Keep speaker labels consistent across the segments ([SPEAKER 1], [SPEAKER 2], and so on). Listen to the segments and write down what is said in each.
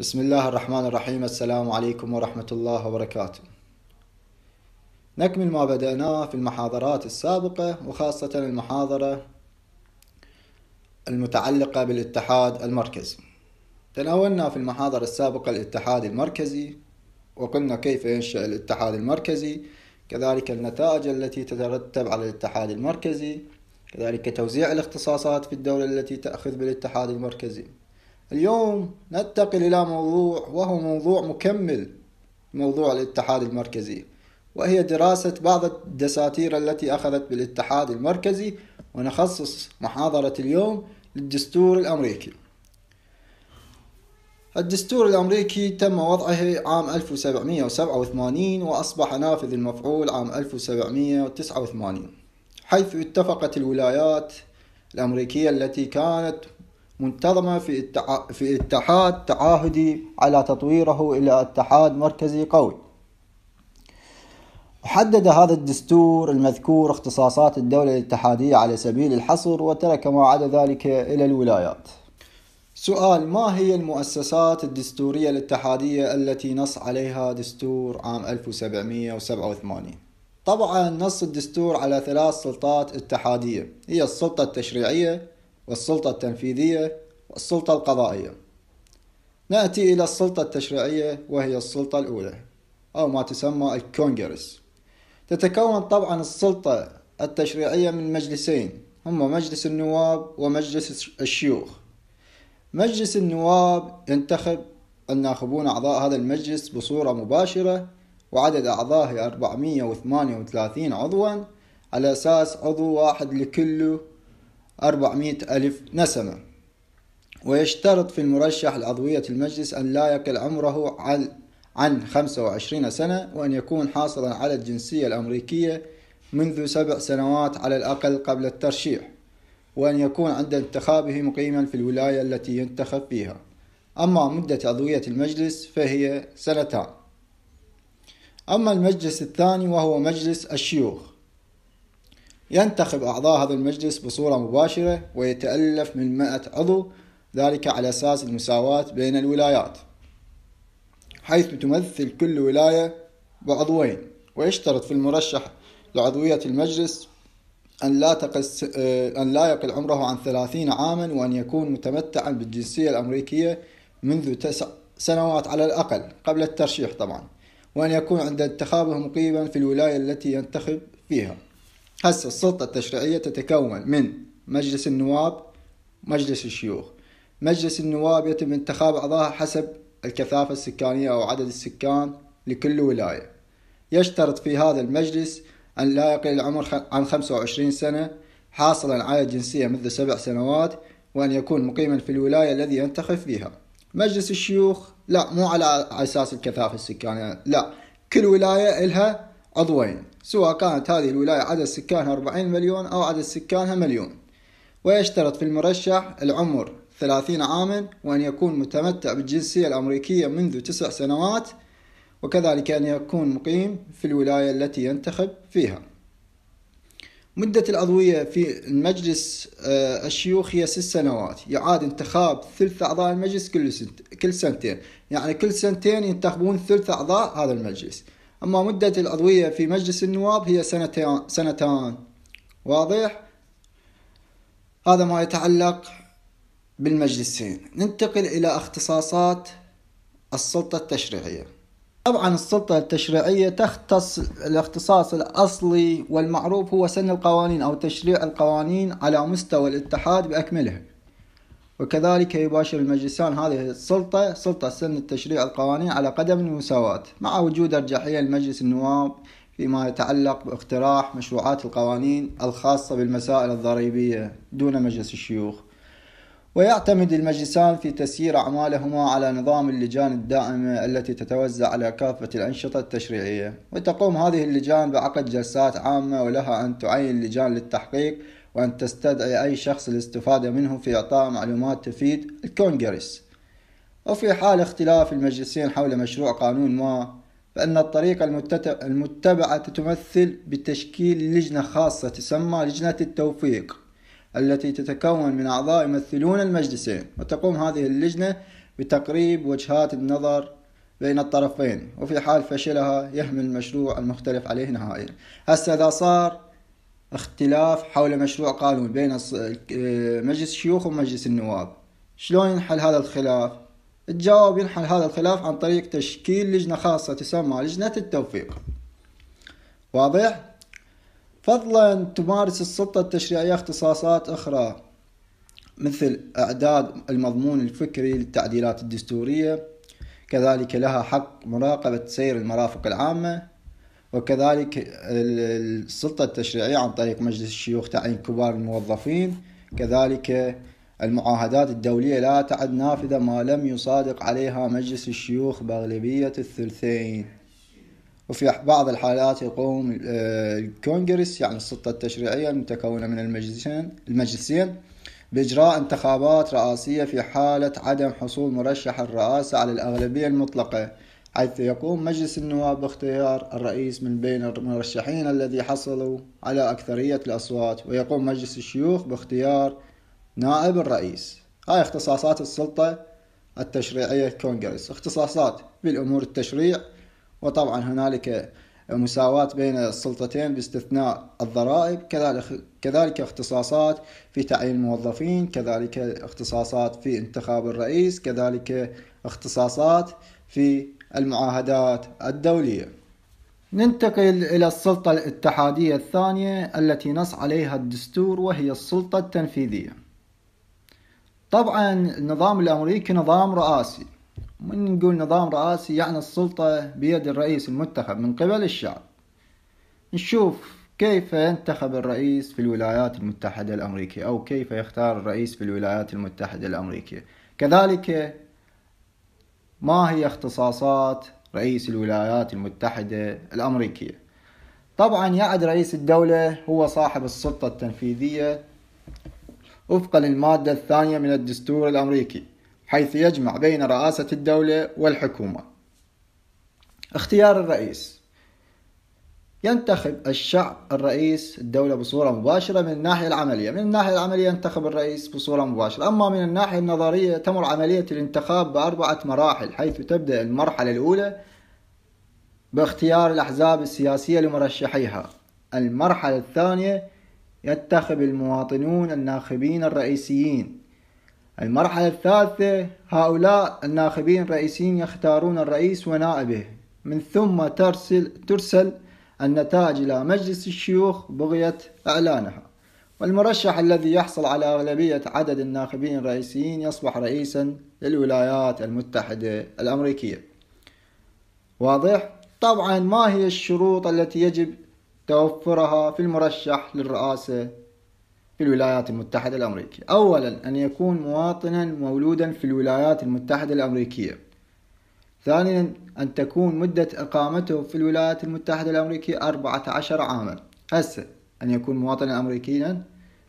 [SPEAKER 1] بسم الله الرحمن الرحيم السلام عليكم ورحمة الله وبركاته نكمل ما بدأناه في المحاضرات السابقة وخاصة المحاضرة المتعلقة بالاتحاد المركزي تناولنا في المحاضرة السابقة الاتحاد المركزي وقلنا كيف ينشأ الاتحاد المركزي كذلك النتائج التي تترتب على الاتحاد المركزي كذلك توزيع الاختصاصات في الدولة التي تأخذ بالاتحاد المركزي اليوم ننتقل إلى موضوع وهو موضوع مكمل موضوع الاتحاد المركزي وهي دراسة بعض الدساتير التي أخذت بالاتحاد المركزي ونخصص محاضرة اليوم للدستور الأمريكي الدستور الأمريكي تم وضعه عام 1787 وأصبح نافذ المفعول عام 1789 حيث اتفقت الولايات الأمريكية التي كانت منتظمة في التع... في اتحاد تعاهدي على تطويره إلى اتحاد مركزي قوي وحدد هذا الدستور المذكور اختصاصات الدولة الاتحادية على سبيل الحصر وترك ما عدا ذلك إلى الولايات سؤال ما هي المؤسسات الدستورية الاتحادية التي نص عليها دستور عام 1787 طبعا نص الدستور على ثلاث سلطات اتحادية هي السلطة التشريعية والسلطة التنفيذية والسلطة القضائية نأتي إلى السلطة التشريعية وهي السلطة الأولى أو ما تسمى الكونغرس تتكون طبعا السلطة التشريعية من مجلسين هما مجلس النواب ومجلس الشيوخ مجلس النواب ينتخب الناخبون أعضاء هذا المجلس بصورة مباشرة وعدد أعضائه 438 عضوا على أساس عضو واحد لكل 400 ألف نسمة ويشترط في المرشح لعضوية المجلس أن لا يقل عمره عن 25 سنة وأن يكون حاصلا على الجنسية الأمريكية منذ سبع سنوات على الأقل قبل الترشيح وأن يكون عند انتخابه مقيما في الولاية التي ينتخب فيها أما مدة عضوية المجلس فهي سنتان أما المجلس الثاني وهو مجلس الشيوخ ينتخب أعضاء هذا المجلس بصورة مباشرة ويتألف من مائة عضو ذلك على أساس المساواة بين الولايات حيث تمثل كل ولاية بعضوين ويشترط في المرشح لعضوية المجلس أن لا, تقس آه، أن لا يقل عمره عن ثلاثين عاما وأن يكون متمتعا بالجنسية الأمريكية منذ تسع سنوات على الأقل قبل الترشيح طبعا وأن يكون عند انتخابه مقيما في الولاية التي ينتخب فيها هسه السلطة التشريعية تتكون من مجلس النواب مجلس الشيوخ مجلس النواب يتم انتخاب أعضاء حسب الكثافة السكانية أو عدد السكان لكل ولاية يشترط في هذا المجلس أن لا يقل العمر عن 25 سنة حاصلا على الجنسية منذ سبع سنوات وأن يكون مقيما في الولاية الذي ينتخب فيها مجلس الشيوخ لا مو على أساس الكثافة السكانية لا كل ولاية إلها عضوين سواء كانت هذه الولاية عدد سكانها 40 مليون أو عدد سكانها مليون ويشترط في المرشح العمر 30 عاما وأن يكون متمتع بالجنسية الأمريكية منذ تسع سنوات وكذلك أن يكون مقيم في الولاية التي ينتخب فيها مدة العضوية في المجلس آه، الشيوخ هي ست سنوات يعاد انتخاب ثلث أعضاء المجلس كل كل سنتين يعني كل سنتين ينتخبون ثلث أعضاء هذا المجلس أما مدة العضوية في مجلس النواب هي سنتان, سنتان. واضح؟ هذا ما يتعلق بالمجلسين ننتقل إلى اختصاصات السلطة التشريعية طبعا السلطة التشريعية تختص الاختصاص الأصلي والمعروف هو سن القوانين أو تشريع القوانين على مستوى الاتحاد بأكمله وكذلك يباشر المجلسان هذه السلطة سلطة سن التشريع القوانين على قدم المساواة مع وجود أرجحية لمجلس النواب فيما يتعلق باقتراح مشروعات القوانين الخاصة بالمسائل الضريبية دون مجلس الشيوخ ويعتمد المجلسان في تسيير أعمالهما على نظام اللجان الدائمة التي تتوزع على كافة الأنشطة التشريعية وتقوم هذه اللجان بعقد جلسات عامة ولها أن تعين لجان للتحقيق وأن تستدعي أي شخص الاستفادة منه في إعطاء معلومات تفيد الكونغرس وفي حال اختلاف المجلسين حول مشروع قانون ما فإن الطريقة المتبعة تتمثل بتشكيل لجنة خاصة تسمى لجنة التوفيق التي تتكون من أعضاء يمثلون المجلسين وتقوم هذه اللجنة بتقريب وجهات النظر بين الطرفين وفي حال فشلها يهمل المشروع المختلف عليه نهائيا هسه إذا صار اختلاف حول مشروع قانون بين مجلس الشيوخ ومجلس النواب شلون ينحل هذا الخلاف الجواب ينحل هذا الخلاف عن طريق تشكيل لجنة خاصة تسمى لجنة التوفيق واضح؟ فضلا تمارس السلطة التشريعية اختصاصات أخرى مثل إعداد المضمون الفكري للتعديلات الدستورية كذلك لها حق مراقبة سير المرافق العامة وكذلك السلطة التشريعية عن طريق مجلس الشيوخ تعيين كبار الموظفين كذلك المعاهدات الدولية لا تعد نافذة ما لم يصادق عليها مجلس الشيوخ بأغلبية الثلثين وفي بعض الحالات يقوم آه، الكونغرس يعني السلطة التشريعية المتكونة من المجلسين المجلسين بإجراء انتخابات رئاسية في حالة عدم حصول مرشح الرئاسة على الأغلبية المطلقة حيث يقوم مجلس النواب باختيار الرئيس من بين المرشحين الذي حصلوا على أكثرية الأصوات ويقوم مجلس الشيوخ باختيار نائب الرئيس هاي اختصاصات السلطة التشريعية كونغرس اختصاصات بالأمور التشريع وطبعا هنالك مساواة بين السلطتين باستثناء الضرائب كذلك كذلك اختصاصات في تعيين الموظفين كذلك اختصاصات في انتخاب الرئيس كذلك اختصاصات في المعاهدات الدولية ننتقل إلى السلطة الاتحادية الثانية التي نص عليها الدستور وهي السلطة التنفيذية طبعا النظام الأمريكي نظام رئاسي من نقول نظام رئاسي يعني السلطة بيد الرئيس المنتخب من قبل الشعب نشوف كيف ينتخب الرئيس في الولايات المتحدة الأمريكية أو كيف يختار الرئيس في الولايات المتحدة الأمريكية كذلك ما هي اختصاصات رئيس الولايات المتحدة الأمريكية طبعا يعد رئيس الدولة هو صاحب السلطة التنفيذية وفقا للمادة الثانية من الدستور الأمريكي حيث يجمع بين رئاسة الدولة والحكومة اختيار الرئيس ينتخب الشعب الرئيس الدولة بصورة مباشرة من الناحية العملية من الناحية العملية ينتخب الرئيس بصورة مباشرة أما من الناحية النظرية تمر عملية الانتخاب بأربعة مراحل حيث تبدأ المرحلة الأولى باختيار الأحزاب السياسية لمرشحيها المرحلة الثانية ينتخب المواطنون الناخبين الرئيسيين المرحلة الثالثة هؤلاء الناخبين الرئيسيين يختارون الرئيس ونائبه من ثم ترسل ترسل النتائج إلى مجلس الشيوخ بغية إعلانها والمرشح الذي يحصل على أغلبية عدد الناخبين الرئيسيين يصبح رئيسا للولايات المتحدة الأمريكية واضح؟ طبعا ما هي الشروط التي يجب توفرها في المرشح للرئاسة في الولايات المتحدة الأمريكية أولا أن يكون مواطنا مولودا في الولايات المتحدة الأمريكية ثانيا أن تكون مدة إقامته في الولايات المتحدة الأمريكية 14 عاما هسه أن يكون مواطنا أمريكيا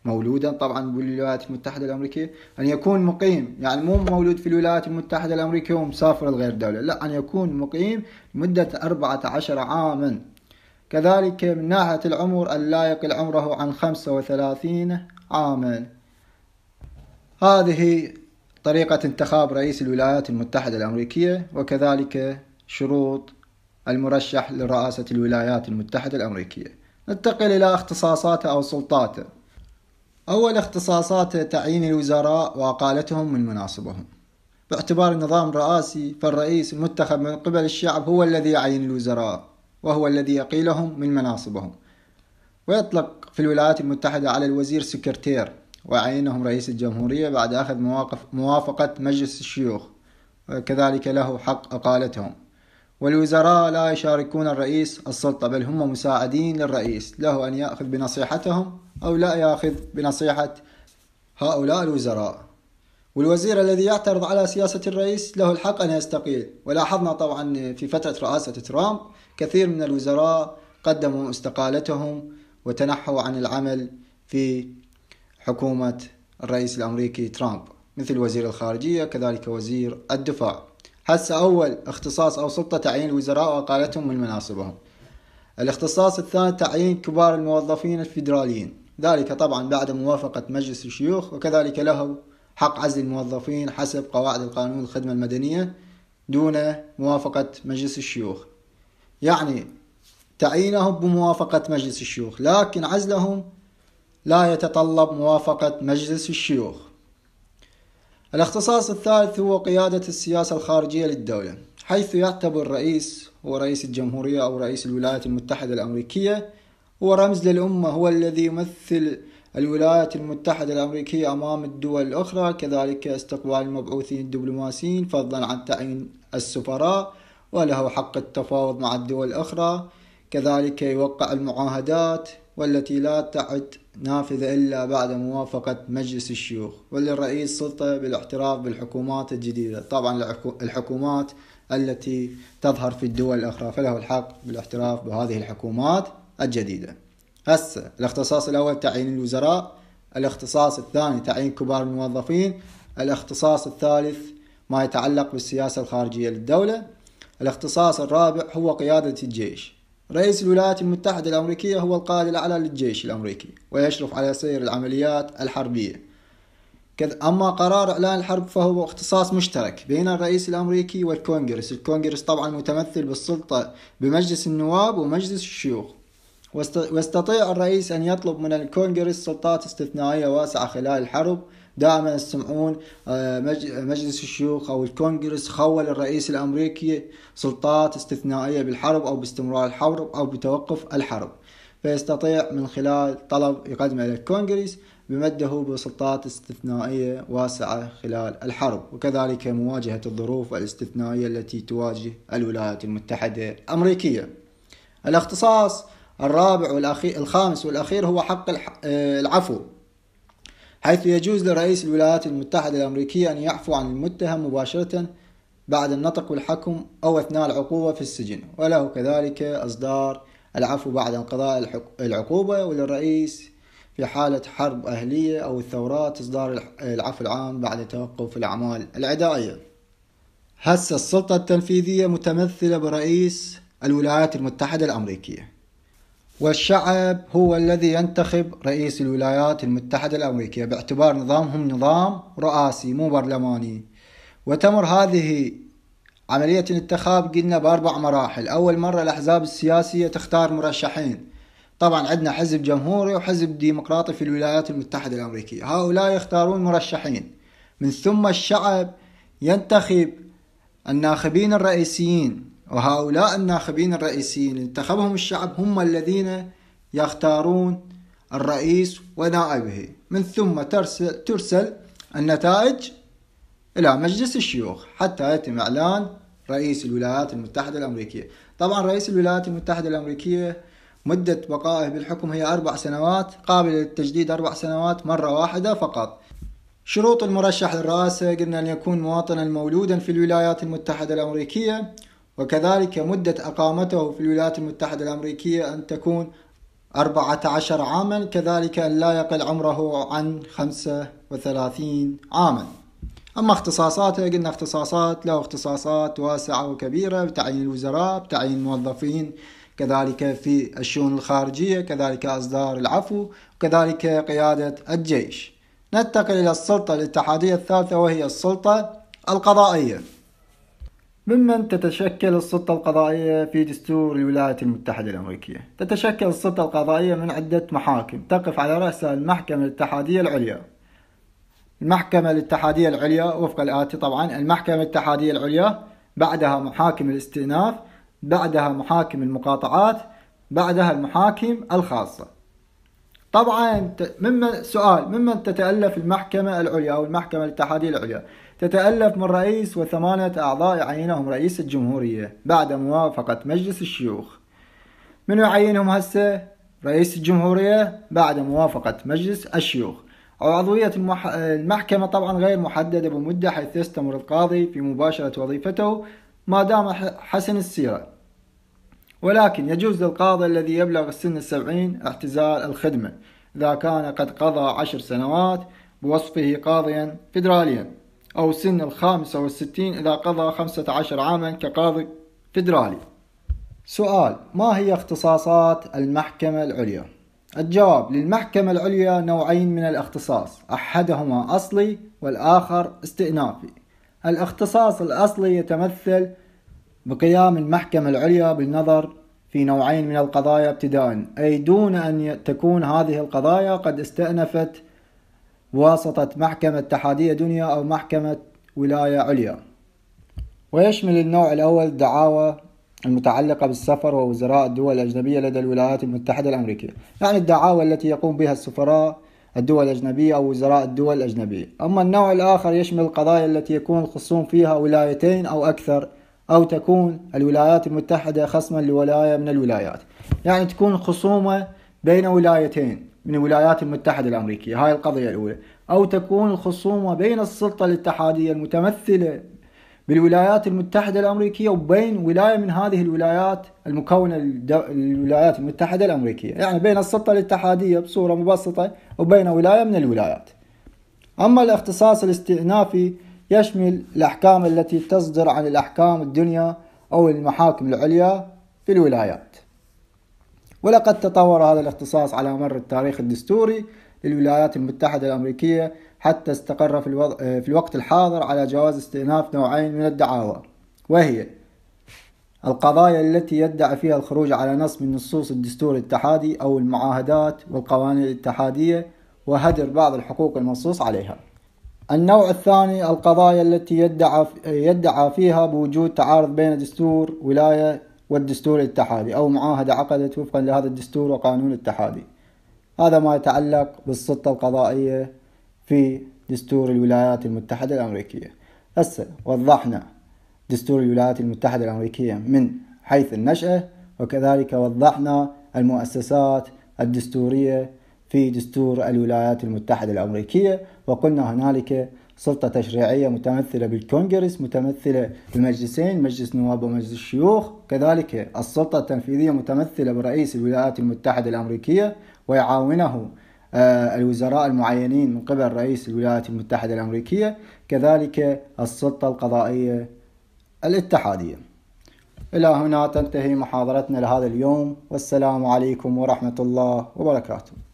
[SPEAKER 1] مولودا طبعا بالولايات المتحدة الأمريكية أن يكون مقيم يعني مو مولود في الولايات المتحدة الأمريكية ومسافر لغير دولة لا أن يكون مقيم مدة 14 عاما كذلك من ناحية العمر أن لا يقل عمره عن 35 عاما هذه طريقة انتخاب رئيس الولايات المتحدة الأمريكية وكذلك شروط المرشح لرئاسة الولايات المتحدة الأمريكية ننتقل إلى اختصاصاته أو سلطاته أول اختصاصاته تعيين الوزراء وأقالتهم من مناصبهم باعتبار النظام الرئاسي فالرئيس المنتخب من قبل الشعب هو الذي يعين الوزراء وهو الذي يقيلهم من مناصبهم ويطلق في الولايات المتحدة على الوزير سكرتير وعينهم رئيس الجمهورية بعد أخذ مواقف موافقة مجلس الشيوخ وكذلك له حق أقالتهم والوزراء لا يشاركون الرئيس السلطة بل هم مساعدين للرئيس له أن يأخذ بنصيحتهم أو لا يأخذ بنصيحة هؤلاء الوزراء والوزير الذي يعترض على سياسة الرئيس له الحق أن يستقيل ولاحظنا طبعا في فترة رئاسة ترامب كثير من الوزراء قدموا استقالتهم وتنحوا عن العمل في حكومة الرئيس الأمريكي ترامب مثل وزير الخارجية كذلك وزير الدفاع هسه أول اختصاص أو سلطة تعيين الوزراء وأقالتهم من مناصبهم الاختصاص الثاني تعيين كبار الموظفين الفيدراليين ذلك طبعا بعد موافقة مجلس الشيوخ وكذلك له حق عزل الموظفين حسب قواعد القانون الخدمة المدنية دون موافقة مجلس الشيوخ يعني تعيينهم بموافقة مجلس الشيوخ لكن عزلهم لا يتطلب موافقة مجلس الشيوخ الاختصاص الثالث هو قيادة السياسة الخارجية للدولة حيث يعتبر الرئيس هو رئيس الجمهورية أو رئيس الولايات المتحدة الأمريكية هو رمز للأمة هو الذي يمثل الولايات المتحدة الأمريكية أمام الدول الأخرى كذلك استقبال المبعوثين الدبلوماسيين فضلا عن تعيين السفراء وله حق التفاوض مع الدول الأخرى كذلك يوقع المعاهدات والتي لا تعد نافذة إلا بعد موافقة مجلس الشيوخ وللرئيس سلطة بالاعتراف بالحكومات الجديدة طبعا الحكومات التي تظهر في الدول الأخرى فله الحق بالاعتراف بهذه الحكومات الجديدة هسه الاختصاص الأول تعيين الوزراء الاختصاص الثاني تعيين كبار الموظفين الاختصاص الثالث ما يتعلق بالسياسة الخارجية للدولة الاختصاص الرابع هو قيادة الجيش رئيس الولايات المتحدة الأمريكية هو القائد الأعلى للجيش الأمريكي ويشرف على سير العمليات الحربية أما قرار إعلان الحرب فهو اختصاص مشترك بين الرئيس الأمريكي والكونغرس الكونغرس طبعا متمثل بالسلطة بمجلس النواب ومجلس الشيوخ ويستطيع الرئيس أن يطلب من الكونغرس سلطات استثنائية واسعة خلال الحرب دائما تسمعون آه، مجلس الشيوخ او الكونغرس خول الرئيس الامريكي سلطات استثنائيه بالحرب او باستمرار الحرب او بتوقف الحرب فيستطيع من خلال طلب يقدمه الى الكونغرس بمده بسلطات استثنائية واسعة خلال الحرب وكذلك مواجهة الظروف الاستثنائية التي تواجه الولايات المتحدة الأمريكية الاختصاص الرابع والأخير الخامس والأخير هو حق آه، العفو حيث يجوز لرئيس الولايات المتحدة الأمريكية أن يعفو عن المتهم مباشرة بعد النطق والحكم أو أثناء العقوبة في السجن وله كذلك إصدار العفو بعد انقضاء العقوبة وللرئيس في حالة حرب أهلية أو الثورات إصدار العفو العام بعد توقف الأعمال العدائية هسه السلطة التنفيذية متمثلة برئيس الولايات المتحدة الأمريكية والشعب هو الذي ينتخب رئيس الولايات المتحدة الأمريكية باعتبار نظامهم نظام رئاسي مو برلماني وتمر هذه عملية الانتخاب قلنا بأربع مراحل أول مرة الأحزاب السياسية تختار مرشحين طبعا عندنا حزب جمهوري وحزب ديمقراطي في الولايات المتحدة الأمريكية هؤلاء يختارون مرشحين من ثم الشعب ينتخب الناخبين الرئيسيين وهؤلاء الناخبين الرئيسيين انتخبهم الشعب هم الذين يختارون الرئيس ونائبه من ثم ترسل, ترسل النتائج إلى مجلس الشيوخ حتى يتم إعلان رئيس الولايات المتحدة الأمريكية طبعا رئيس الولايات المتحدة الأمريكية مدة بقائه بالحكم هي أربع سنوات قابل للتجديد أربع سنوات مرة واحدة فقط شروط المرشح للرئاسة قلنا أن يكون مواطنا مولودا في الولايات المتحدة الأمريكية وكذلك مدة أقامته في الولايات المتحدة الأمريكية أن تكون 14 عاما كذلك أن لا يقل عمره عن 35 عاما أما اختصاصاته قلنا اختصاصات له اختصاصات واسعة وكبيرة بتعيين الوزراء بتعيين الموظفين كذلك في الشؤون الخارجية كذلك إصدار العفو وكذلك قيادة الجيش ننتقل إلى السلطة الاتحادية الثالثة وهي السلطة القضائية ممن تتشكل السلطة القضائية في دستور الولايات المتحدة الأمريكية تتشكل السلطة القضائية من عدة محاكم تقف على رأسها المحكمة الاتحادية العليا المحكمة الاتحادية العليا وفق الآتي طبعا المحكمة الاتحادية العليا بعدها محاكم الاستئناف بعدها محاكم المقاطعات بعدها المحاكم الخاصة طبعا مما سؤال ممن تتألف المحكمة العليا أو المحكمة الاتحادية العليا تتألف من رئيس وثمانية أعضاء يعينهم رئيس الجمهورية بعد موافقة مجلس الشيوخ من يعينهم هسه رئيس الجمهورية بعد موافقة مجلس الشيوخ عضوية المح... المحكمة طبعا غير محددة بمدة حيث يستمر القاضي في مباشرة وظيفته ما دام حسن السيرة ولكن يجوز للقاضي الذي يبلغ السن السبعين اعتزال الخدمة إذا كان قد قضى عشر سنوات بوصفه قاضيا فدراليا أو سن الخامسة والستين إذا قضى خمسة عشر عاما كقاضي فدرالي سؤال ما هي اختصاصات المحكمة العليا؟ الجواب للمحكمة العليا نوعين من الاختصاص أحدهما أصلي والآخر استئنافي الاختصاص الأصلي يتمثل بقيام المحكمة العليا بالنظر في نوعين من القضايا ابتداء أي دون أن تكون هذه القضايا قد استأنفت بواسطة محكمة اتحادية دنيا أو محكمة ولاية عليا ويشمل النوع الأول الدعاوى المتعلقة بالسفر ووزراء الدول الأجنبية لدى الولايات المتحدة الأمريكية يعني الدعاوى التي يقوم بها السفراء الدول الأجنبية أو وزراء الدول الأجنبية أما النوع الآخر يشمل القضايا التي يكون الخصوم فيها ولايتين أو أكثر أو تكون الولايات المتحدة خصما لولاية من الولايات يعني تكون خصومة بين ولايتين من الولايات المتحدة الأمريكية هاي القضية الأولى أو تكون الخصومة بين السلطة الاتحادية المتمثلة بالولايات المتحدة الأمريكية وبين ولاية من هذه الولايات المكونة للولايات المتحدة الأمريكية يعني بين السلطة الاتحادية بصورة مبسطة وبين ولاية من الولايات أما الاختصاص الاستئنافي يشمل الأحكام التي تصدر عن الأحكام الدنيا أو المحاكم العليا في الولايات ولقد تطور هذا الاختصاص على مر التاريخ الدستوري للولايات المتحدة الأمريكية حتى استقر في, الوض... في الوقت الحاضر على جواز استئناف نوعين من الدعاوى وهي القضايا التي يدعي فيها الخروج على نص من نصوص الدستور الاتحادي أو المعاهدات والقوانين الاتحادية وهدر بعض الحقوق المنصوص عليها النوع الثاني القضايا التي يدعى يدعى فيها بوجود تعارض بين دستور ولاية والدستور الاتحادي أو معاهدة عقدت وفقا لهذا الدستور وقانون الاتحادي هذا ما يتعلق بالسلطة القضائية في دستور الولايات المتحدة الأمريكية هسه وضحنا دستور الولايات المتحدة الأمريكية من حيث النشأة وكذلك وضحنا المؤسسات الدستورية في دستور الولايات المتحدة الأمريكية وقلنا هنالك سلطة تشريعية متمثلة بالكونغرس متمثلة بالمجلسين مجلس نواب ومجلس الشيوخ كذلك السلطة التنفيذية متمثلة برئيس الولايات المتحدة الأمريكية ويعاونه آه، الوزراء المعينين من قبل رئيس الولايات المتحدة الأمريكية كذلك السلطة القضائية الاتحادية إلى هنا تنتهي محاضرتنا لهذا اليوم والسلام عليكم ورحمة الله وبركاته